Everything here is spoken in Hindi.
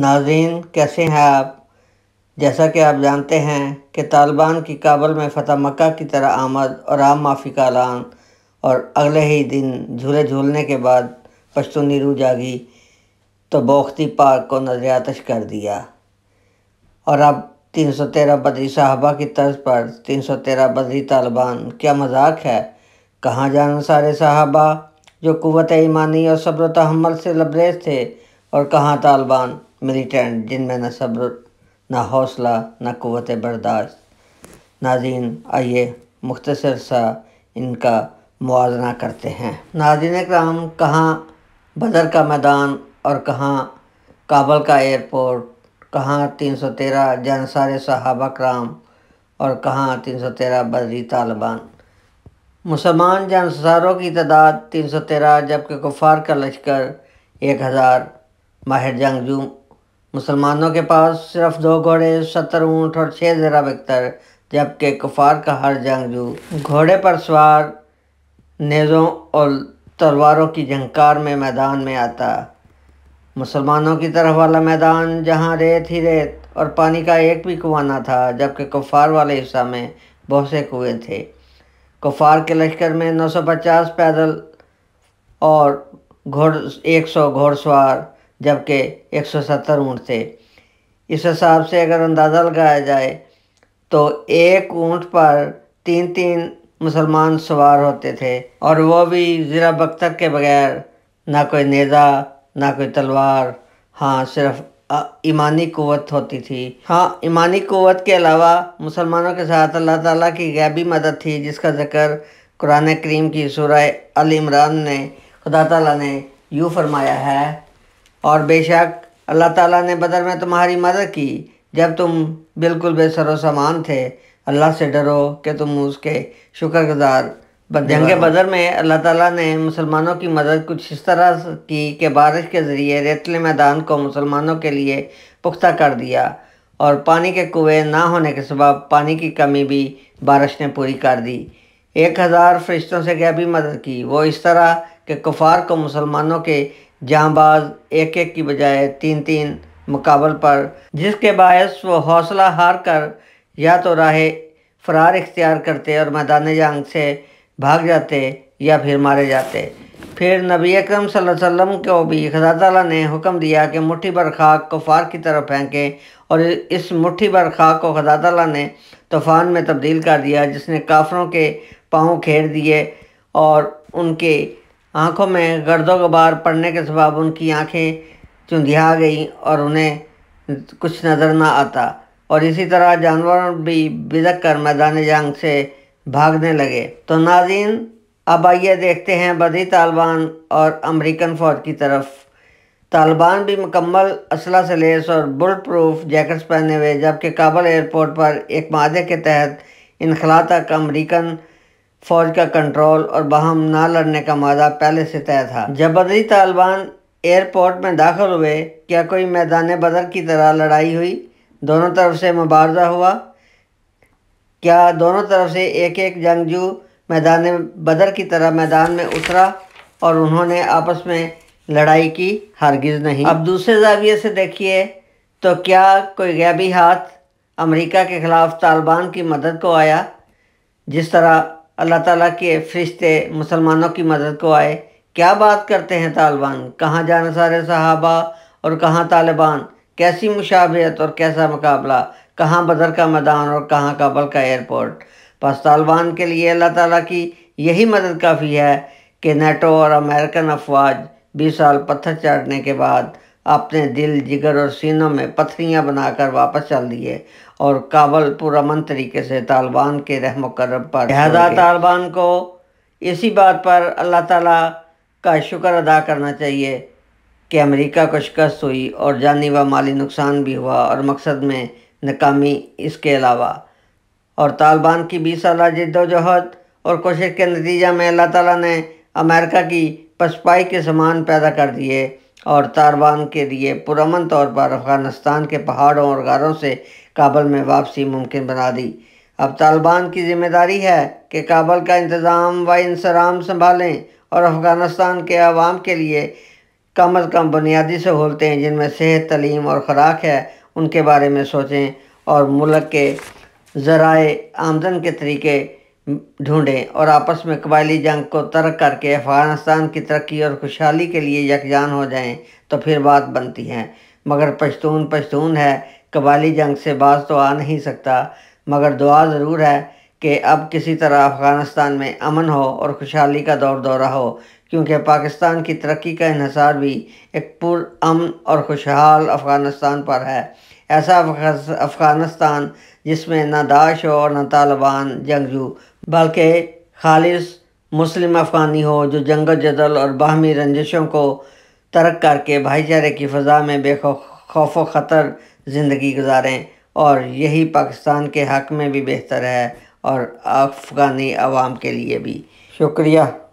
नाजीन कैसे हैं आप जैसा कि आप जानते हैं कि तालिबान की काबल में फतह मक्का की तरह आमद और आम माफ़ी का ऐलान और अगले ही दिन झूले झूलने के बाद पश्तूनी रू जागी तो बोख्ती पार्क को आतश कर दिया और अब 313 बदरी साहबा की तर्ज पर 313 बदरी तालिबान क्या मजाक है कहाँ जाना सारे साहबा जो कुत ईमानी और सब्र तहमल से लबरेज थे और कहाँ तालिबान मिलिटेंट जिनमें न सब्र न हौसला न क़वत बर्दाश्त नाजीन आइए मुख्तर सा इनका मुजना करते हैं नाजिन कराम कहाँ बदर का मैदान और कहाँ काबल का एयरपोर्ट कहाँ तीन सौ तेरह जनसार सहाबा कराम और कहाँ तीन सौ तेरह बदरी तालिबान मुसलमान जानसारों की तादाद तीन सौ तेरह जबकि कुफार का लश्कर एक हज़ार माहिर जंगजू मुसलमानों के पास सिर्फ दो घोड़े सत्तर ऊँट और छः ज़रा बख्तर जबकि कुफार का हर जंगजू घोड़े पर सवार नेज़ों और तलवारों की झंकार में मैदान में आता मुसलमानों की तरफ वाला मैदान जहाँ रेत ही रेत और पानी का एक भी कुआँ ना था जबकि कुफार वाले हिस्सा में बहुत से कुएँ थे कुफार के लश्कर में 950 पैदल और घोड़ 100 घोड़सवार जबकि 170 ऊँट थे इस हिसाब से अगर अंदाज़ा लगाया जाए तो एक ऊँट पर तीन तीन मुसलमान सवार होते थे और वो भी ज़रा बख्तर के बगैर ना कोई नेज़ा ना कोई तलवार हाँ सिर्फ ईमानी क़वत होती थी हाँ ईमानी क़वत के अलावा मुसलमानों के साथ अल्लाह ताला की गैबी मदद थी जिसका ज़िक्र कुरान करीम की सूर्य अल इमरान ने खुदा ताला ने यूँ फरमाया है और बेशक अल्लाह ताला ने बदर में तुम्हारी मदद की जब तुम बिल्कुल बेसरोसामान थे अल्लाह से डरो कि तुम उसके शुक्रगुजार जंग बदर में अल्लाह ताला ने मुसलमानों की मदद कुछ इस तरह की कि बारिश के ज़रिए रेतले मैदान को मुसलमानों के लिए पुख्ता कर दिया और पानी के कुएँ ना होने के सबब पानी की कमी भी बारिश ने पूरी कर दी एक हज़ार फरिश्तों से क्या भी मदद की वो इस तरह के कुफार को मुसलमानों के जहाँबाज एक एक की बजाय तीन तीन मुकाबल पर जिसके बायस वो हौसला हार कर या तो राह फरार इख्तियार करते और मैदान जंग से भाग जाते या फिर मारे जाते फिर नबी अकरम वसल्लम को भी खजा तला ने हुक्म दिया कि मुट्ठी भर खाक कुफार की तरफ फेंकें और इस मुट्ठी भर खाक को खजा तला ने तूफ़ान में तब्दील कर दिया जिसने काफरों के पाँव खेर दिए और उनके आंखों में गर्दो गबार पड़ने के सबाब उनकी आंखें चुंधिया गईं और उन्हें कुछ नज़र ना आता और इसी तरह जानवर भी बिदक कर मैदान जंग से भागने लगे तो नाजीन अब आइए देखते हैं बदी तालिबान और अमेरिकन फ़ौज की तरफ तालिबान भी मुकम्मल असला से लेस और बुलेट प्रूफ जैकेट्स पहने हुए जबकि काबुल एयरपोर्ट पर एक मादे के तहत इनखला तक अमरीकन फौज का कंट्रोल और बहम ना लड़ने का मादा पहले से तय था जबरदी तालिबान एयरपोर्ट में दाखिल हुए क्या कोई मैदान बदर की तरह लड़ाई हुई दोनों तरफ से मुबारजा हुआ क्या दोनों तरफ से एक एक जंगजू मैदान बदर की तरह मैदान में उतरा और उन्होंने आपस में लड़ाई की हरगिज़ नहीं अब दूसरे जाविये से देखिए तो क्या कोई गैबी हाथ अमेरिका के ख़िलाफ़ तालिबान की मदद को आया जिस तरह अल्लाह ताला के फरिश्ते मुसलमानों की मदद को आए क्या बात करते हैं तालिबान कहाँ जाना सारे सहाबा और कहाँ तालिबान कैसी मुशाबियत और कैसा मुकाबला कहाँ बदर का मैदान और कहाँ काबल का एयरपोर्ट बस तालिबान के लिए अल्लाह ताला की यही मदद काफ़ी है कि नेटो और अमेरिकन अफवाज बीस साल पत्थर चाटने के बाद अपने दिल जिगर और सीनों में पथरियाँ बनाकर वापस चल दिए और काबल पूरा मन तरीके से तालिबान के रहम करम पर लिहाजा तालिबान को इसी बात पर अल्लाह ताला का शुक्र अदा करना चाहिए कि अमेरिका को शिकस्त हुई और जानी व माली नुकसान भी हुआ और मकसद में नाकामी इसके अलावा और तालिबान की बीस साल जद्दोजहद और कोशिश के नतीजा में अल्लाह ताला ने अमेरिका की पसपाई के समान पैदा कर दिए और तारवान के लिए पुरमन तौर पर अफ़गानिस्तान के पहाड़ों और गारों से काबल में वापसी मुमकिन बना दी अब तालिबान की जिम्मेदारी है कि काबल का इंतज़ाम व इंसराम संभालें और अफ़गानिस्तान के आवाम के लिए कम अज़ कम बुनियादी सहूलतें जिनमें सेहत तलीम और ख़ुराक है उनके बारे में सोचें और मुल्क के ज़राए आमदन के तरीके ढूंढें और आपस में कबायली जंग को तर्क करके अफ़गानिस्तान की तरक्की और खुशहाली के लिए यकजान हो जाएं तो फिर बात बनती है मगर पश्तून पश्तून है कबायली जंग से बाज तो आ नहीं सकता मगर दुआ ज़रूर है कि अब किसी तरह अफ़गानिस्तान में अमन हो और खुशहाली का दौर दौरा हो क्योंकि पाकिस्तान की तरक्की का इहिसार भी एक अमन और खुशहाल अफ़गानिस्तान पर है ऐसा अफ़गानिस्तान जिसमें ना दाश हो और ना तालिबान जंगजू बल्कि खालिश मुस्लिम अफगानी हो जो जंग जदल और बाहमी रंजिशों को तर्क करके भाईचारे की फ़जा में बेखौफ ख़तर ज़िंदगी गुजारें और यही पाकिस्तान के हक़ में भी बेहतर है और अफ़गानी आवाम के लिए भी शुक्रिया